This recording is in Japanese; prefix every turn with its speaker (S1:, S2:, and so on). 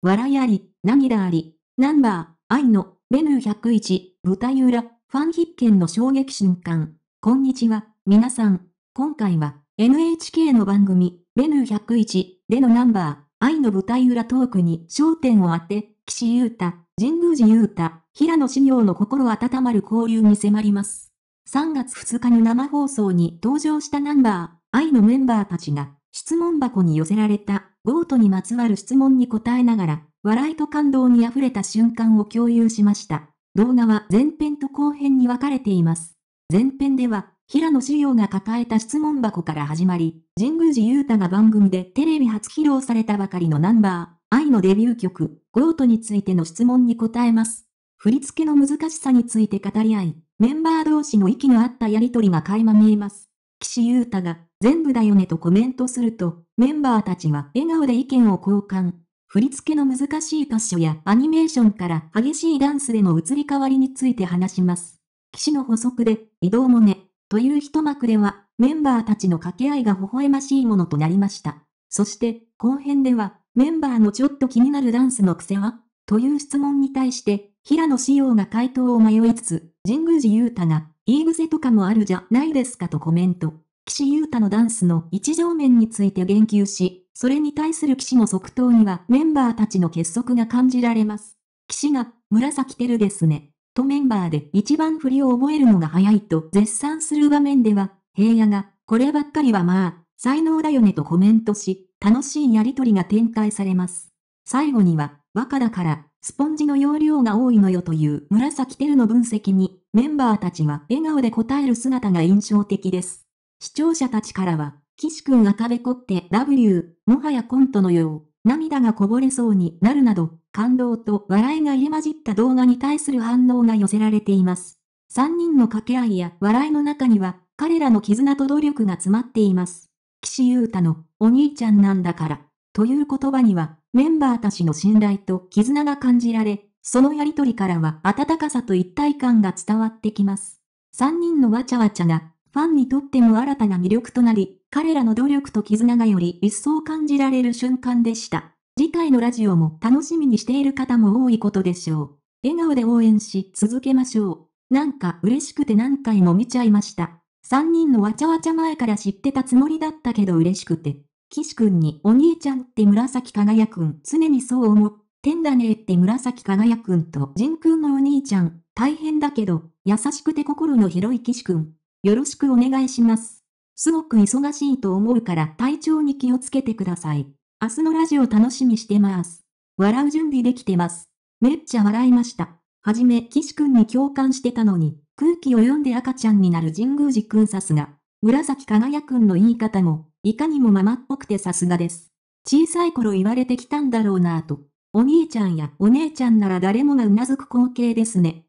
S1: 笑いあり、涙あり、ナンバー、愛の、メヌー101、舞台裏、ファン必見の衝撃瞬間。こんにちは、皆さん。今回は、NHK の番組、メヌー101でのナンバー、愛の舞台裏トークに焦点を当て、岸優太、神宮寺優太、平野志耀の心温まる交流に迫ります。3月2日の生放送に登場したナンバー、愛のメンバーたちが、質問箱に寄せられた、ゴートにまつわる質問に答えながら、笑いと感動に溢れた瞬間を共有しました。動画は前編と後編に分かれています。前編では、平野紫耀が抱えた質問箱から始まり、神宮寺勇太が番組でテレビ初披露されたばかりのナンバー、愛のデビュー曲、ゴートについての質問に答えます。振り付けの難しさについて語り合い、メンバー同士の息の合ったやりとりが垣間見えます。岸優太が全部だよねとコメントすると、メンバーたちは笑顔で意見を交換。振り付けの難しい箇所やアニメーションから激しいダンスでの移り変わりについて話します。騎士の補足で、移動もね、という一幕では、メンバーたちの掛け合いが微笑ましいものとなりました。そして、後編では、メンバーのちょっと気になるダンスの癖はという質問に対して、平野紫耀が回答を迷いつつ、神宮寺勇太が、言い癖とかもあるじゃないですかとコメント。岸優太のダンスの一条面について言及し、それに対する岸士の即答にはメンバーたちの結束が感じられます。騎士が、紫テルですね。とメンバーで一番振りを覚えるのが早いと絶賛する場面では、平野が、こればっかりはまあ、才能だよねとコメントし、楽しいやりとりが展開されます。最後には、若だから、スポンジの容量が多いのよという紫テルの分析に、メンバーたちは笑顔で答える姿が印象的です。視聴者たちからは、岸くんが食べこって W、もはやコントのよう、涙がこぼれそうになるなど、感動と笑いが入れ混じった動画に対する反応が寄せられています。3人の掛け合いや笑いの中には、彼らの絆と努力が詰まっています。岸優太の、お兄ちゃんなんだから、という言葉には、メンバーたちの信頼と絆が感じられ、そのやりとりからは温かさと一体感が伝わってきます。3人のわちゃわちゃがファンにとっても新たな魅力となり、彼らの努力と絆がより一層感じられる瞬間でした。次回のラジオも楽しみにしている方も多いことでしょう。笑顔で応援し続けましょう。なんか嬉しくて何回も見ちゃいました。3人のわちゃわちゃ前から知ってたつもりだったけど嬉しくて。岸くんにお兄ちゃんって紫輝くん常にそう思ってんだねって紫輝くんとんくんのお兄ちゃん大変だけど優しくて心の広い岸くんよろしくお願いします。すごく忙しいと思うから体調に気をつけてください。明日のラジオ楽しみしてます。笑う準備できてます。めっちゃ笑いました。はじめ、岸くんに共感してたのに、空気を読んで赤ちゃんになる神宮寺くんさすが。紫輝くんの言い方も、いかにもママっぽくてさすがです。小さい頃言われてきたんだろうなぁと。お兄ちゃんやお姉ちゃんなら誰もが頷く光景ですね。